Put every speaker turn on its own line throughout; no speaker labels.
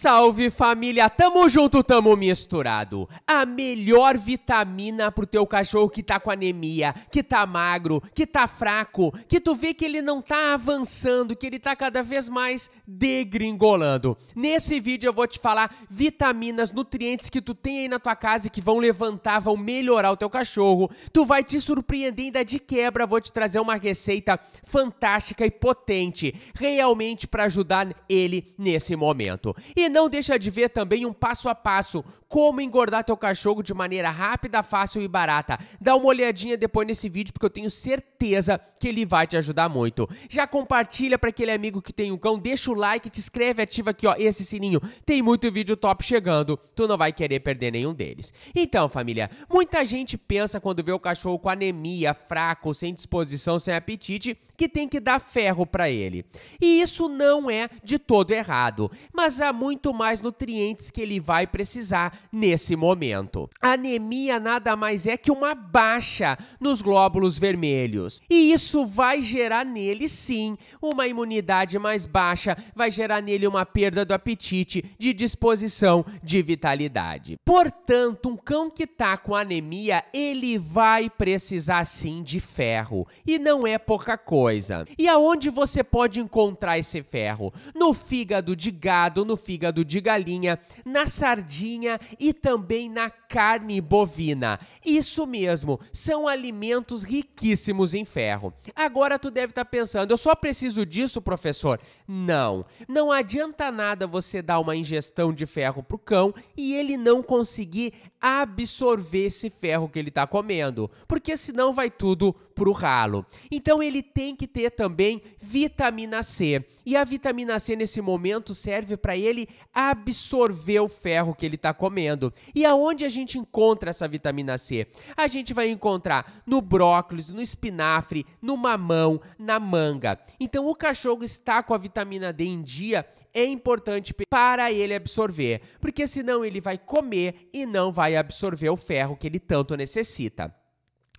Salve família, tamo junto, tamo misturado. A melhor vitamina pro teu cachorro que tá com anemia, que tá magro, que tá fraco, que tu vê que ele não tá avançando, que ele tá cada vez mais degringolando. Nesse vídeo eu vou te falar vitaminas, nutrientes que tu tem aí na tua casa e que vão levantar, vão melhorar o teu cachorro. Tu vai te surpreender ainda de quebra, vou te trazer uma receita fantástica e potente, realmente para ajudar ele nesse momento. E e não deixa de ver também um passo a passo como engordar teu cachorro de maneira rápida, fácil e barata. Dá uma olhadinha depois nesse vídeo porque eu tenho certeza que ele vai te ajudar muito. Já compartilha para aquele amigo que tem um cão, deixa o like, te inscreve, ativa aqui ó esse sininho. Tem muito vídeo top chegando, tu não vai querer perder nenhum deles. Então, família, muita gente pensa quando vê o cachorro com anemia, fraco, sem disposição, sem apetite, que tem que dar ferro para ele. E isso não é de todo errado, mas há muito muito mais nutrientes que ele vai precisar nesse momento. Anemia nada mais é que uma baixa nos glóbulos vermelhos. E isso vai gerar nele sim uma imunidade mais baixa, vai gerar nele uma perda do apetite, de disposição, de vitalidade. Portanto, um cão que tá com anemia, ele vai precisar sim de ferro, e não é pouca coisa. E aonde você pode encontrar esse ferro? No fígado de gado, no fígado fígado de galinha, na sardinha e também na carne bovina. Isso mesmo, são alimentos riquíssimos em ferro. Agora tu deve estar tá pensando, eu só preciso disso, professor? Não, não adianta nada você dar uma ingestão de ferro pro cão e ele não conseguir absorver esse ferro que ele está comendo, porque senão vai tudo pro ralo. Então ele tem que ter também vitamina C. E a vitamina C nesse momento serve para ele absorver o ferro que ele está comendo. E aonde a gente encontra essa vitamina C? A gente vai encontrar no brócolis, no espinafre, no mamão, na manga. Então o cachorro está com a vitamina D em dia é importante para ele absorver, porque senão ele vai comer e não vai absorver o ferro que ele tanto necessita.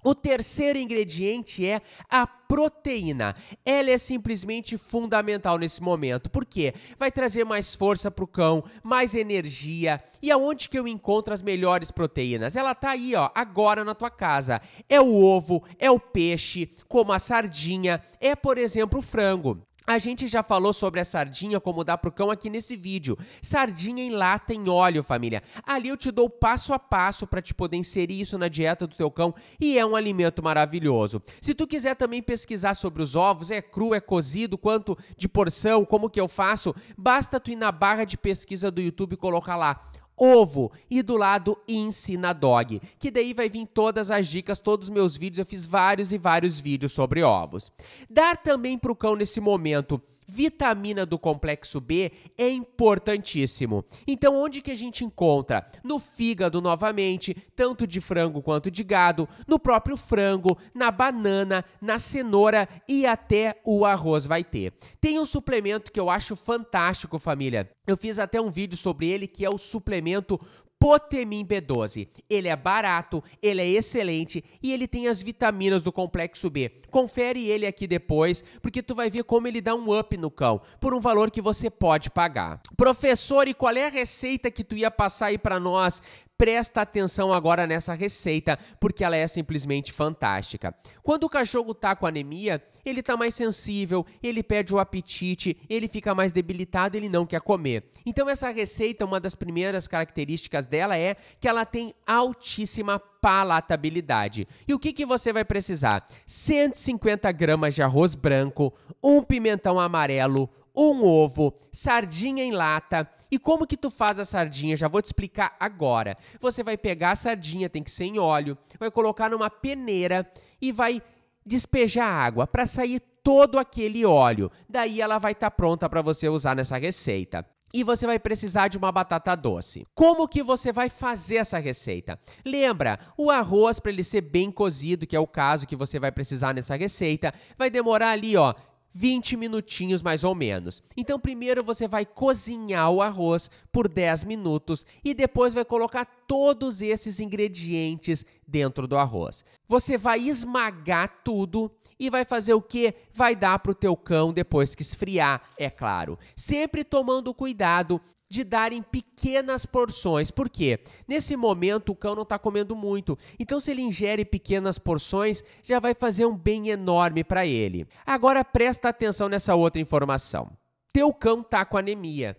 O terceiro ingrediente é a proteína. Ela é simplesmente fundamental nesse momento, porque vai trazer mais força para o cão, mais energia. E aonde que eu encontro as melhores proteínas? Ela tá aí, ó, agora na tua casa. É o ovo, é o peixe, como a sardinha, é, por exemplo, o frango. A gente já falou sobre a sardinha, como dar pro cão aqui nesse vídeo. Sardinha em lata em óleo, família. Ali eu te dou passo a passo para te poder inserir isso na dieta do teu cão e é um alimento maravilhoso. Se tu quiser também pesquisar sobre os ovos, é cru, é cozido, quanto de porção, como que eu faço, basta tu ir na barra de pesquisa do YouTube e colocar lá ovo e do lado ensina dog, que daí vai vir todas as dicas, todos os meus vídeos, eu fiz vários e vários vídeos sobre ovos. Dar também para o cão nesse momento vitamina do complexo B é importantíssimo. Então, onde que a gente encontra? No fígado novamente, tanto de frango quanto de gado, no próprio frango, na banana, na cenoura e até o arroz vai ter. Tem um suplemento que eu acho fantástico, família. Eu fiz até um vídeo sobre ele que é o suplemento Potemin B12. Ele é barato, ele é excelente e ele tem as vitaminas do complexo B. Confere ele aqui depois, porque tu vai ver como ele dá um up no cão, por um valor que você pode pagar. Professor, e qual é a receita que tu ia passar aí para nós presta atenção agora nessa receita, porque ela é simplesmente fantástica. Quando o cachorro tá com anemia, ele tá mais sensível, ele perde o apetite, ele fica mais debilitado, ele não quer comer. Então essa receita, uma das primeiras características dela é que ela tem altíssima palatabilidade. E o que, que você vai precisar? 150 gramas de arroz branco, um pimentão amarelo, um ovo, sardinha em lata. E como que tu faz a sardinha? Já vou te explicar agora. Você vai pegar a sardinha, tem que ser em óleo, vai colocar numa peneira e vai despejar água para sair todo aquele óleo. Daí ela vai estar tá pronta para você usar nessa receita e você vai precisar de uma batata doce. Como que você vai fazer essa receita? Lembra, o arroz para ele ser bem cozido, que é o caso que você vai precisar nessa receita, vai demorar ali, ó, 20 minutinhos mais ou menos. Então, primeiro você vai cozinhar o arroz por 10 minutos e depois vai colocar todos esses ingredientes dentro do arroz. Você vai esmagar tudo e vai fazer o que vai dar para o teu cão depois que esfriar, é claro. Sempre tomando cuidado de dar em pequenas porções. Por quê? Nesse momento o cão não está comendo muito, então se ele ingere pequenas porções, já vai fazer um bem enorme para ele. Agora presta atenção nessa outra informação. Teu cão está com anemia.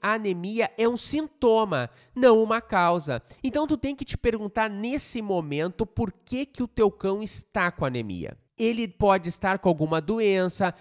A anemia é um sintoma, não uma causa. Então tu tem que te perguntar nesse momento por que que o teu cão está com anemia ele pode estar com alguma doença,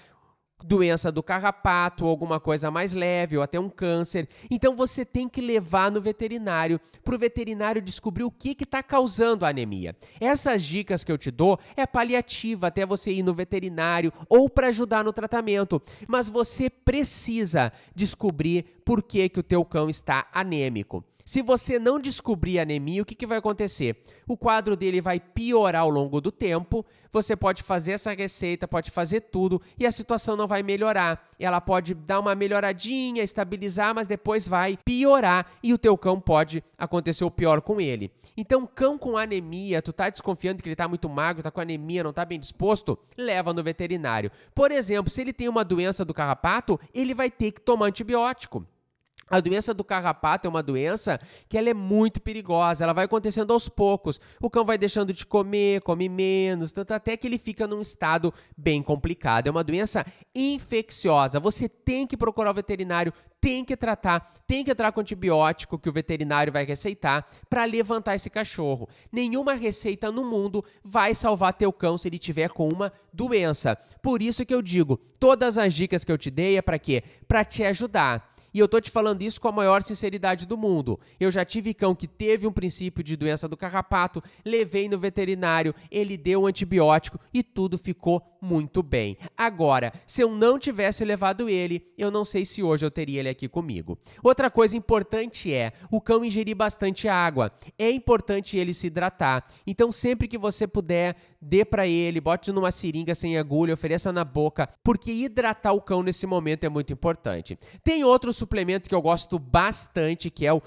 doença do carrapato, alguma coisa mais leve, ou até um câncer. Então você tem que levar no veterinário, para o veterinário descobrir o que está causando a anemia. Essas dicas que eu te dou é paliativa até você ir no veterinário ou para ajudar no tratamento. Mas você precisa descobrir por que, que o teu cão está anêmico. Se você não descobrir anemia, o que, que vai acontecer? O quadro dele vai piorar ao longo do tempo. Você pode fazer essa receita, pode fazer tudo e a situação não vai melhorar. Ela pode dar uma melhoradinha, estabilizar, mas depois vai piorar e o teu cão pode acontecer o pior com ele. Então, cão com anemia, tu tá desconfiando que ele tá muito magro, tá com anemia, não tá bem disposto, leva no veterinário. Por exemplo, se ele tem uma doença do carrapato, ele vai ter que tomar antibiótico. A doença do carrapato é uma doença que ela é muito perigosa, ela vai acontecendo aos poucos. O cão vai deixando de comer, come menos, tanto até que ele fica num estado bem complicado. É uma doença infecciosa. Você tem que procurar o veterinário, tem que tratar, tem que entrar com antibiótico que o veterinário vai receitar para levantar esse cachorro. Nenhuma receita no mundo vai salvar teu cão se ele tiver com uma doença. Por isso que eu digo, todas as dicas que eu te dei é para quê? Para te ajudar. E eu tô te falando isso com a maior sinceridade do mundo. Eu já tive cão que teve um princípio de doença do carrapato, levei no veterinário, ele deu um antibiótico e tudo ficou muito bem. Agora, se eu não tivesse levado ele, eu não sei se hoje eu teria ele aqui comigo. Outra coisa importante é o cão ingerir bastante água. É importante ele se hidratar. Então, sempre que você puder, dê para ele, bote numa seringa sem agulha, ofereça na boca, porque hidratar o cão nesse momento é muito importante. Tem outro suplemento que eu gosto bastante, que é o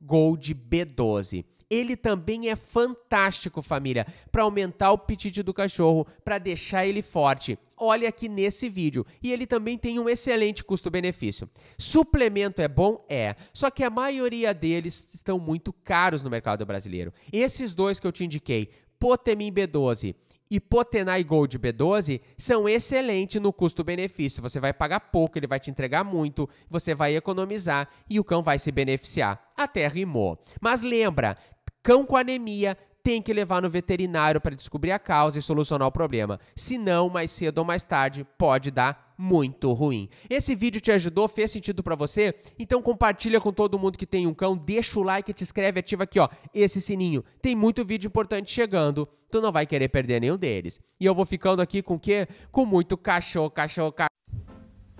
Gold B12 ele também é fantástico, família, para aumentar o apetite do cachorro, para deixar ele forte. Olha aqui nesse vídeo. E ele também tem um excelente custo-benefício. Suplemento é bom? É. Só que a maioria deles estão muito caros no mercado brasileiro. Esses dois que eu te indiquei, Hipotemin B12 e Potenai Gold B12 são excelentes no custo-benefício. Você vai pagar pouco, ele vai te entregar muito, você vai economizar e o cão vai se beneficiar. Até rimou. Mas lembra, cão com anemia tem que levar no veterinário para descobrir a causa e solucionar o problema. Se não, mais cedo ou mais tarde, pode dar muito ruim. Esse vídeo te ajudou, fez sentido para você? Então compartilha com todo mundo que tem um cão, deixa o like, te inscreve, ativa aqui, ó, esse sininho. Tem muito vídeo importante chegando, tu não vai querer perder nenhum deles. E eu vou ficando aqui com o quê? Com muito cachorro, cachorro, cachorro.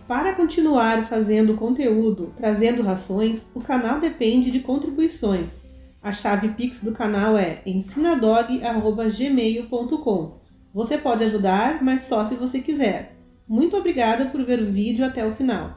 Para continuar fazendo conteúdo, trazendo rações, o canal depende de contribuições. A chave Pix do canal é ensinadog.gmail.com. Você pode ajudar, mas só se você quiser. Muito obrigada por ver o vídeo até o final.